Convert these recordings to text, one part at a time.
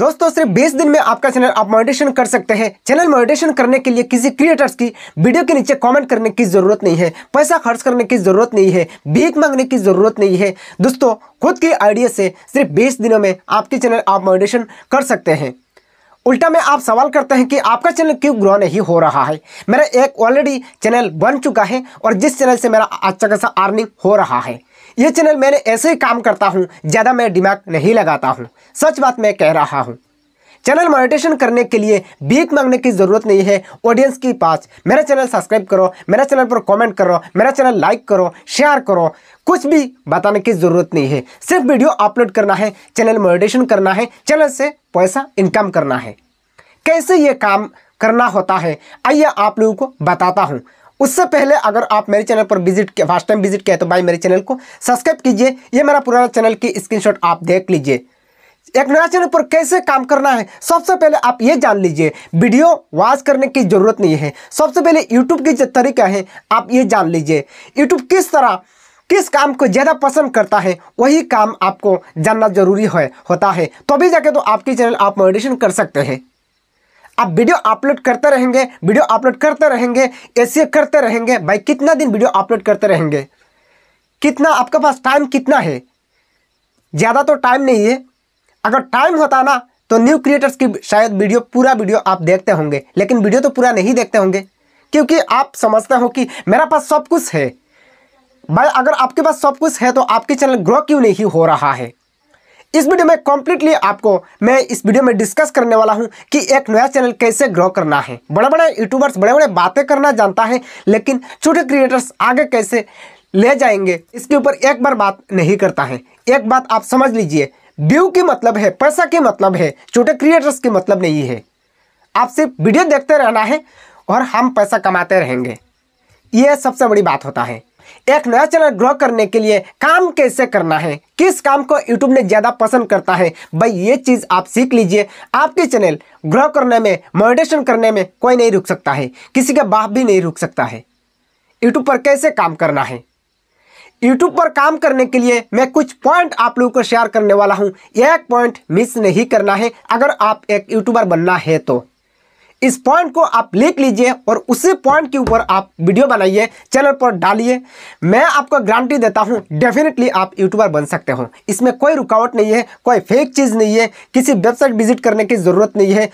दोस्तों सिर्फ बीस दिन में आपका चैनल आप मोडिटेशन कर सकते हैं चैनल मोडिटेशन करने के लिए किसी क्रिएटर्स की वीडियो के नीचे कमेंट करने की जरूरत नहीं है पैसा खर्च करने की जरूरत नहीं है भीख मांगने की जरूरत नहीं है दोस्तों खुद के आइडिया से सिर्फ बीस दिनों में आपके चैनल आप मोडिटेशन कर सकते हैं उल्टा में आप सवाल करते हैं कि आपका चैनल क्यों ग्रो नहीं हो रहा है मेरा एक ऑलरेडी चैनल बन चुका है और जिस चैनल से मेरा अच्छा खासा अर्निंग हो रहा है ये चैनल मैंने ऐसे ही काम करता हूँ ज़्यादा मैं दिमाग नहीं लगाता हूँ सच बात मैं कह रहा हूँ चैनल मोनिटेशन करने के लिए बीक मांगने की ज़रूरत नहीं है ऑडियंस के पास मेरा चैनल सब्सक्राइब करो मेरा चैनल पर कमेंट करो मेरा चैनल लाइक करो शेयर करो कुछ भी बताने की ज़रूरत नहीं है सिर्फ वीडियो अपलोड करना है चैनल मोनिटेशन करना है चैनल से पैसा इनकम करना है कैसे ये काम करना होता है आइए आप लोगों को बताता हूँ उससे पहले अगर आप मेरे चैनल पर विजिट फर्स्ट टाइम विजिट किया तो भाई मेरे चैनल को सब्सक्राइब कीजिए ये मेरा पुराना चैनल की स्क्रीनशॉट आप देख लीजिए एक नया चैनल पर कैसे काम करना है सबसे पहले आप ये जान लीजिए वीडियो वॉच करने की ज़रूरत नहीं है सबसे पहले यूट्यूब की जो तरीका है आप ये जान लीजिए यूट्यूब किस तरह किस काम को ज़्यादा पसंद करता है वही काम आपको जानना जरूरी है होता है तभी तो जाके तो आपके चैनल आप मोडिटेशन कर सकते हैं आप वीडियो अपलोड करते रहेंगे वीडियो अपलोड करते रहेंगे ऐसे करते रहेंगे भाई कितना दिन वीडियो अपलोड करते रहेंगे कितना आपके पास टाइम कितना है ज़्यादा तो टाइम नहीं है अगर टाइम होता ना तो न्यू क्रिएटर्स की शायद वीडियो पूरा वीडियो आप देखते होंगे लेकिन वीडियो तो पूरा नहीं देखते होंगे क्योंकि आप समझते हो कि मेरा पास सब कुछ है भाई अगर आपके पास सब कुछ है तो आपके चैनल ग्रो क्यों नहीं हो रहा है इस वीडियो में कम्प्लीटली आपको मैं इस वीडियो में डिस्कस करने वाला हूं कि एक नया चैनल कैसे ग्रो करना है बड़े बड़े यूट्यूबर्स बड़े बड़े बातें करना जानता है लेकिन छोटे क्रिएटर्स आगे कैसे ले जाएंगे इसके ऊपर एक बार बात नहीं करता है एक बात आप समझ लीजिए व्यू की मतलब है पैसा की मतलब है छोटे क्रिएटर्स की मतलब नहीं है आप सिर्फ वीडियो देखते रहना है और हम पैसा कमाते रहेंगे ये सबसे बड़ी बात होता है एक नया चैनल ग्रो करने के लिए काम कैसे करना है किस काम को यूट्यूब ने ज़्यादा पसंद करता है भाई ये चीज़ आप सीख लीजिए आपके चैनल ग्रो करने में मोडिटेशन करने में कोई नहीं रुक सकता है किसी का बाप भी नहीं रुक सकता है यूट्यूब पर कैसे काम करना है यूट्यूब पर काम करने के लिए मैं कुछ पॉइंट आप लोगों को शेयर करने वाला हूँ एक पॉइंट मिस नहीं करना है अगर आप एक यूट्यूबर बनना है तो इस पॉइंट को आप लिख लीजिए और उसी पॉइंट के ऊपर आप वीडियो बनाइए चैनल पर डालिए मैं आपको गारंटी देता हूँ डेफिनेटली आप यूट्यूबर बन सकते हो इसमें कोई रुकावट नहीं है कोई फेक चीज़ नहीं है किसी वेबसाइट विजिट करने की ज़रूरत नहीं है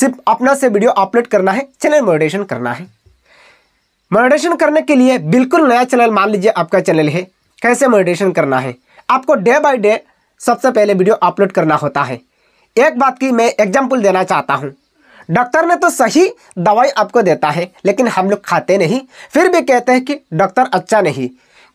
सिर्फ अपना से वीडियो अपलोड करना है चैनल मोडिटेशन करना है मोडिटेशन करने के लिए बिल्कुल नया चैनल मान लीजिए आपका चैनल है कैसे मोडिटेशन करना है आपको डे बाई डे सबसे पहले वीडियो अपलोड करना होता है एक बात की मैं एग्जाम्पल देना चाहता हूँ डॉक्टर ने तो सही दवाई आपको देता है लेकिन हम लोग खाते नहीं फिर भी कहते हैं कि डॉक्टर अच्छा नहीं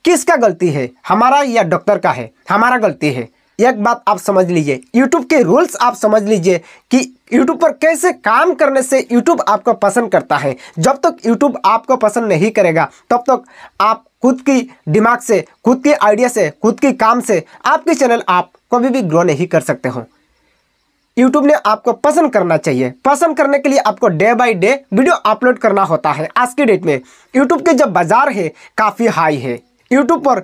किसका गलती है हमारा या डॉक्टर का है हमारा गलती है एक बात आप समझ लीजिए यूट्यूब के रूल्स आप समझ लीजिए कि यूट्यूब पर कैसे काम करने से यूट्यूब आपको पसंद करता है जब तक यूट्यूब आपको पसंद नहीं करेगा तब तक आप खुद की दिमाग से खुद के आइडिया से खुद के काम से आपके चैनल आप कभी भी ग्रो नहीं कर सकते हो यूट्यूब ने आपको पसंद करना चाहिए पसंद करने के लिए आपको day by day video upload करना होता है आज की डेट में यूट्यूब के जब बाज़ार है काफ़ी हाई है यूट्यूब पर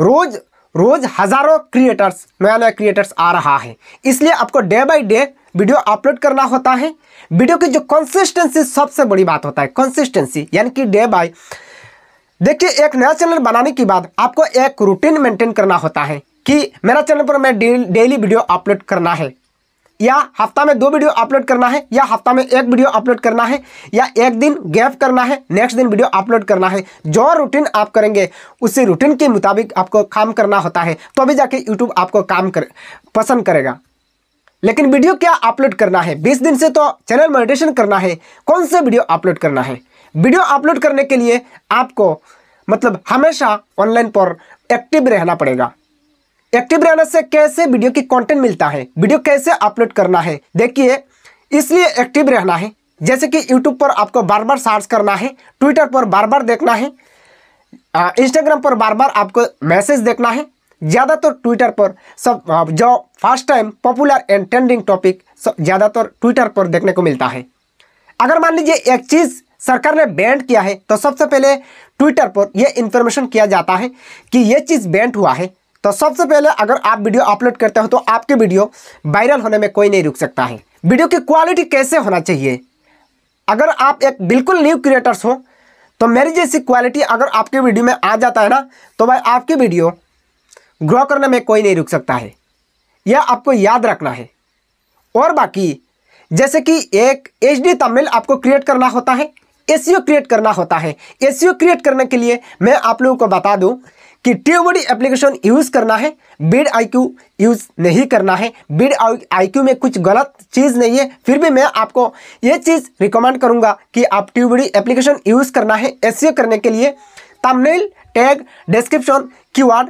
रोज़ रोज़ हज़ारों क्रिएटर्स नया नया क्रिएटर्स आ रहा है इसलिए आपको day by day video upload करना होता है वीडियो की जो कंसिस्टेंसी सबसे बड़ी बात होता है कंसिस्टेंसी यानी कि डे बाय देखिए एक नया चैनल बनाने के बाद आपको एक रूटीन मेंटेन करना होता है कि मेरा चैनल पर मैं डेली वीडियो अपलोड करना है या हफ्ता में दो वीडियो अपलोड करना है या हफ्ता में एक वीडियो अपलोड करना है या एक दिन गैप करना है नेक्स्ट दिन वीडियो अपलोड करना है जो रूटीन आप करेंगे उसी रूटीन के मुताबिक आपको काम करना होता है तो अभी जाके यूट्यूब आपको काम कर पसंद करेगा लेकिन वीडियो क्या अपलोड करना है बीस दिन से तो चैनल मेडिटेशन करना है कौन से वीडियो अपलोड करना है वीडियो अपलोड करने के लिए आपको मतलब हमेशा ऑनलाइन पर एक्टिव रहना पड़ेगा एक्टिव रहने से कैसे वीडियो की कंटेंट मिलता है वीडियो कैसे अपलोड करना है देखिए इसलिए एक्टिव रहना है जैसे कि यूट्यूब पर आपको बार बार सर्च करना है ट्विटर पर बार बार देखना है इंस्टाग्राम पर बार बार आपको मैसेज देखना है ज़्यादातर ट्विटर पर सब जो first time popular and trending topic ज़्यादातर ट्विटर पर देखने को मिलता है अगर मान लीजिए एक चीज़ सरकार ने बैंड किया है तो सबसे पहले ट्विटर पर यह इन्फॉर्मेशन किया जाता है कि यह चीज़ बैंड हुआ है तो सबसे पहले अगर आप वीडियो अपलोड करते हो तो आपके वीडियो वायरल होने में कोई नहीं रुक सकता है वीडियो की क्वालिटी कैसे होना चाहिए अगर आप एक बिल्कुल न्यू क्रिएटर्स हो तो मेरी जैसी क्वालिटी अगर आपके वीडियो में आ जाता है ना तो भाई आपकी वीडियो ग्रो करने में कोई नहीं रुक सकता है यह आपको याद रखना है और बाकी जैसे कि एक एच डी तमिल आपको क्रिएट करना होता है एस क्रिएट e करना होता है एस क्रिएट e करने के लिए मैं आप लोगों को बता दूं कि ट्यूबडी एप्लीकेशन यूज़ करना है बिड आईक्यू यूज़ नहीं करना है बिड आईक्यू में कुछ गलत चीज़ नहीं है फिर भी मैं आपको ये चीज़ रिकमेंड करूँगा कि आप ट्यूबडी एप्लीकेशन यूज़ करना है एस e करने के लिए तमनेल टैग डिस्क्रिप्शन कीवर्ड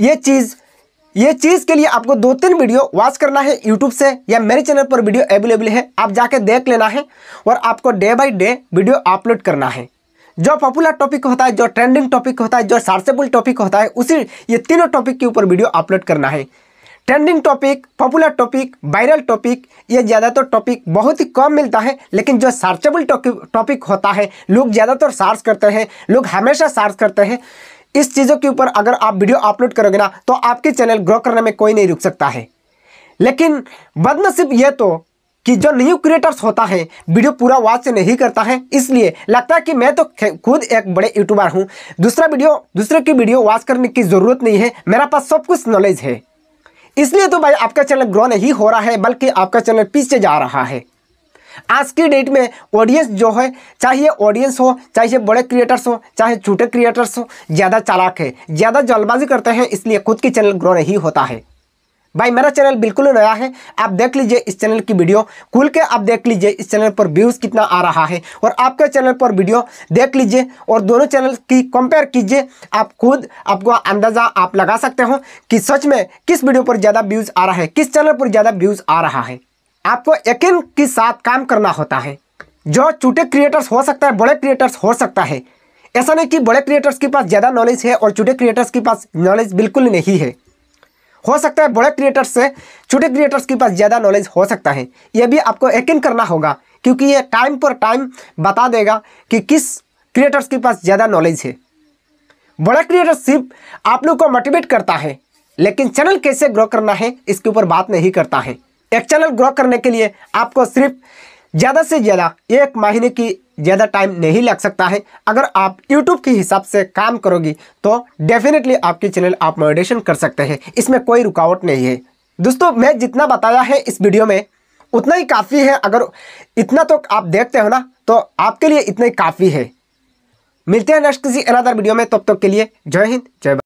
ये चीज़ ये चीज़ के लिए आपको दो तीन वीडियो वॉच करना है यूट्यूब से या मेरे चैनल पर वीडियो अवेलेबल है आप जाके देख लेना है और आपको day by day video upload करना है जो पॉपुलर टॉपिक होता है जो ट्रेंडिंग टॉपिक होता है जो सार्सेबल टॉपिक होता है उसी ये तीनों टॉपिक के ऊपर वीडियो अपलोड करना है trending topic popular topic viral topic ये ज़्यादातर तो टॉपिक बहुत ही कम मिलता है लेकिन जो सर्चेबल टॉपिक होता है लोग ज़्यादातर सर्च करते हैं लोग हमेशा सर्च करते हैं इस चीज़ों के ऊपर अगर आप वीडियो अपलोड करोगे ना तो आपके चैनल ग्रो करने में कोई नहीं रुक सकता है लेकिन बदनसीब ये तो कि जो न्यू क्रिएटर्स होता है वीडियो पूरा वॉच नहीं करता है इसलिए लगता है कि मैं तो खुद एक बड़े यूट्यूबर हूँ दूसरा वीडियो दूसरे की वीडियो वॉच करने की ज़रूरत नहीं है मेरा पास सब कुछ नॉलेज है इसलिए तो भाई आपका चैनल ग्रो नहीं हो रहा है बल्कि आपका चैनल पीछे जा रहा है आज की डेट में ऑडियंस जो है चाहे ऑडियंस हो चाहे बड़े क्रिएटर्स हो चाहे छोटे क्रिएटर्स हो ज़्यादा चालाक है ज़्यादा जल्दबाजी करते हैं इसलिए खुद की चैनल ग्रो नहीं होता है भाई मेरा चैनल बिल्कुल नया है आप देख लीजिए इस चैनल की वीडियो खुल के आप देख लीजिए इस चैनल पर व्यूज़ कितना आ रहा है और आपके चैनल पर वीडियो देख लीजिए और दोनों चैनल की कंपेयर कीजिए आप खुद आपको अंदाज़ा आप लगा सकते हो कि सच में किस वीडियो पर ज़्यादा व्यूज़ आ रहा है किस चैनल पर ज़्यादा व्यूज़ आ रहा है आपको यकीन के साथ काम करना होता है जो छोटे क्रिएटर्स हो सकता है बड़े क्रिएटर्स हो सकता है ऐसा नहीं कि बड़े क्रिएटर्स के पास ज़्यादा नॉलेज है और छोटे क्रिएटर्स के पास नॉलेज बिल्कुल नहीं है हो सकता है बड़े क्रिएटर्स से छोटे क्रिएटर्स के पास ज़्यादा नॉलेज हो सकता है यह भी आपको यकीन करना होगा क्योंकि ये टाइम पर टाइम बता देगा कि किस क्रिएटर्स के पास ज़्यादा नॉलेज है बड़ा क्रिएटर सिर्फ आप लोग को मोटिवेट करता है लेकिन चैनल कैसे ग्रो करना है इसके ऊपर बात नहीं करता है एक चैनल ग्रो करने के लिए आपको सिर्फ ज़्यादा से ज़्यादा एक महीने की ज़्यादा टाइम नहीं लग सकता है अगर आप YouTube के हिसाब से काम करोगी तो डेफिनेटली आपके चैनल आप मोडेशन कर सकते हैं इसमें कोई रुकावट नहीं है दोस्तों मैं जितना बताया है इस वीडियो में उतना ही काफ़ी है अगर इतना तो आप देखते हो ना तो आपके लिए इतना ही काफ़ी है मिलते हैं नेक्स्ट किसी अनादर वीडियो में तब तो तक तो के लिए जय हिंद जय